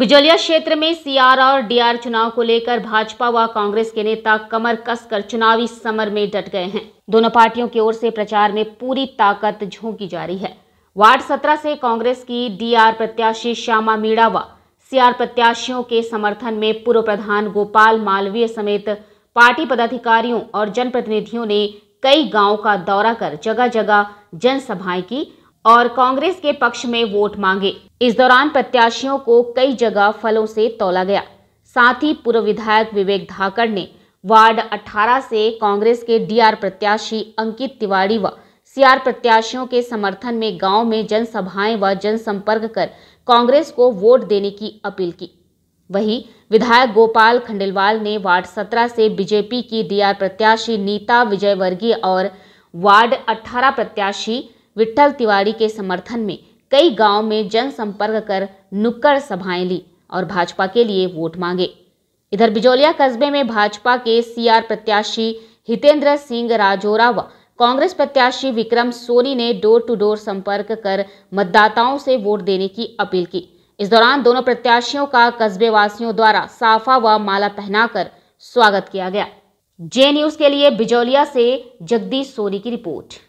बिजौलिया क्षेत्र में सीआर और डीआर चुनाव को लेकर भाजपा व कांग्रेस के नेता कमर कसकर चुनावी समर में डट गए हैं दोनों पार्टियों की ओर से प्रचार में पूरी ताकत झोंकी जा रही है वार्ड सत्रह से कांग्रेस की डीआर प्रत्याशी श्यामा मीणा व सीआर प्रत्याशियों के समर्थन में पूर्व प्रधान गोपाल मालवीय समेत पार्टी पदाधिकारियों और जनप्रतिनिधियों ने कई गाँव का दौरा कर जगह जगह जनसभाएं की और कांग्रेस के पक्ष में वोट मांगे इस दौरान प्रत्याशियों को कई जगह फलों से तोला गया साथ ही पूर्व विधायक विवेक धाकड़ ने वार्ड 18 से कांग्रेस के डीआर प्रत्याशी अंकित तिवारी व सीआर प्रत्याशियों के समर्थन में गांव में जनसभाएं व जनसंपर्क कर कांग्रेस को वोट देने की अपील की वहीं विधायक गोपाल खंडेलवाल ने वार्ड 17 से बीजेपी की डीआर प्रत्याशी नीता विजयवर्गीय और वार्ड 18 प्रत्याशी विठल तिवारी के समर्थन में कई गांव में जनसंपर्क कर नुक्कड़ सभाएं ली और भाजपा के लिए वोट मांगे इधर बिजोलिया कस्बे में भाजपा के सीआर प्रत्याशी हितेंद्र सिंह राजोरा व कांग्रेस प्रत्याशी विक्रम सोनी ने डोर टू डोर संपर्क कर मतदाताओं से वोट देने की अपील की इस दौरान दोनों प्रत्याशियों का कस्बे वासियों द्वारा साफा व माला पहनाकर स्वागत किया गया जे न्यूज के लिए बिजौलिया से जगदीश सोनी की रिपोर्ट